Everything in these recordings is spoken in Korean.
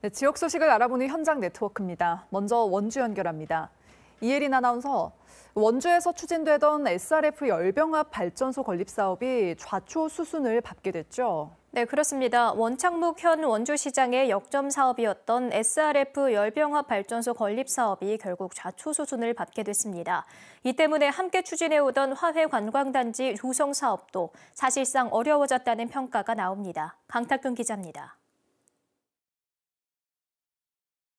네, 지역 소식을 알아보는 현장 네트워크입니다. 먼저 원주 연결합니다. 이혜린 아나운서, 원주에서 추진되던 SRF 열병합 발전소 건립 사업이 좌초 수순을 받게 됐죠. 네, 그렇습니다. 원창묵 현 원주시장의 역점 사업이었던 SRF 열병합 발전소 건립 사업이 결국 좌초 수순을 받게 됐습니다. 이 때문에 함께 추진해오던 화훼 관광단지 조성 사업도 사실상 어려워졌다는 평가가 나옵니다. 강탁균 기자입니다.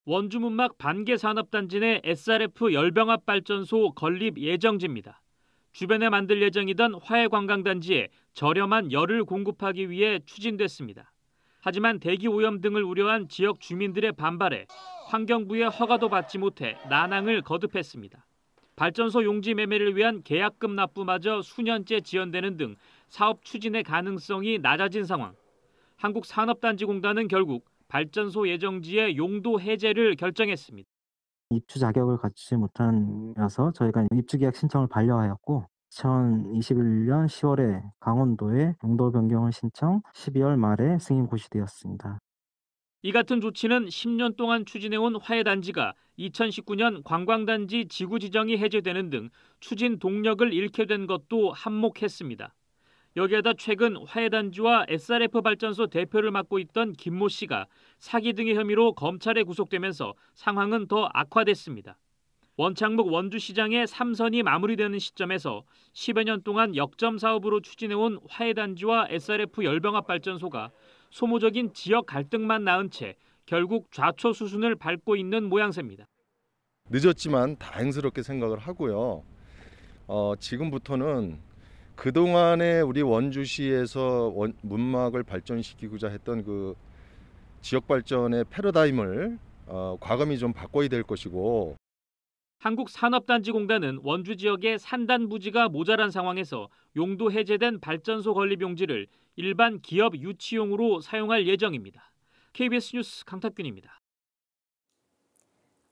원주문막 반개산업단지 내 SRF 열병합발전소 건립 예정지입니다. 주변에 만들 예정이던 화해관광단지에 저렴한 열을 공급하기 위해 추진됐습니다. 하지만 대기 오염 등을 우려한 지역 주민들의 반발에 환경부의 허가도 받지 못해 난항을 거듭했습니다. 발전소 용지 매매를 위한 계약금 납부마저 수년째 지연되는 등 사업 추진의 가능성이 낮아진 상황. 한국산업단지공단은 결국 발전소 예정지의 용도 해제를 결정했습니다. 입주 자격을 갖추지 못한이서 저희가 입주 계약 신청을 반려하였고 2021년 10월에 강원도에 용도 변경을 신청 12월 말에 승인 고시되었습니다. 이 같은 조치는 10년 동안 추진해온 화훼단지가 2019년 관광단지 지구 지정이 해제되는 등 추진 동력을 잃게 된 것도 한몫했습니다. 여기에다 최근 화해단지와 SRF 발전소 대표를 맡고 있던 김모 씨가 사기 등의 혐의로 검찰에 구속되면서 상황은 더 악화됐습니다. 원창북 원주시장의 3선이 마무리되는 시점에서 10여 년 동안 역점 사업으로 추진해온 화해단지와 SRF 열병합 발전소가 소모적인 지역 갈등만 낳은 채 결국 좌초 수순을 밟고 있는 모양새입니다. 늦었지만 다행스럽게 생각을 하고요. 어, 지금부터는 그동안에 우리 원주시에서 원, 문막을 발전시키고자 했던 그 지역 발전의 패러다임을 어, 과감히 좀 바꿔야 될 것이고 한국산업단지공단은 원주 지역의 산단 부지가 모자란 상황에서 용도 해제된 발전소 건립 용지를 일반 기업 유치용으로 사용할 예정입니다. KBS 뉴스 강탁균입니다.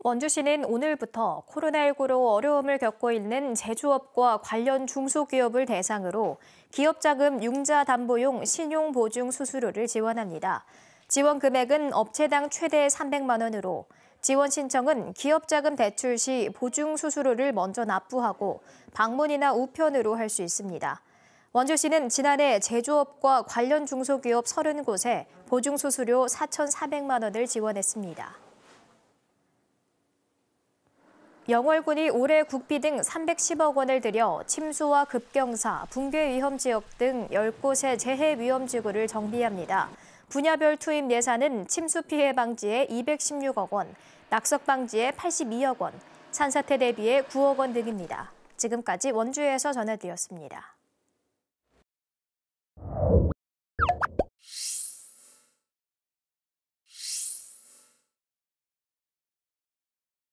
원주시는 오늘부터 코로나19로 어려움을 겪고 있는 제조업과 관련 중소기업을 대상으로 기업자금 융자담보용 신용보증 수수료를 지원합니다. 지원 금액은 업체당 최대 300만 원으로 지원 신청은 기업자금 대출 시 보증 수수료를 먼저 납부하고 방문이나 우편으로 할 수 있습니다. 원주시는 지난해 제조업과 관련 중소기업 30곳에 보증 수수료 4,400만 원을 지원했습니다. 영월군이 올해 국비 등 310억 원을 들여 침수와 급경사, 붕괴 위험 지역 등 10곳의 재해 위험 지구를 정비합니다. 분야별 투입 예산은 침수 피해 방지에 216억 원, 낙석 방지에 82억 원, 산사태 대비에 9억 원 등입니다. 지금까지 원주에서 전해드렸습니다.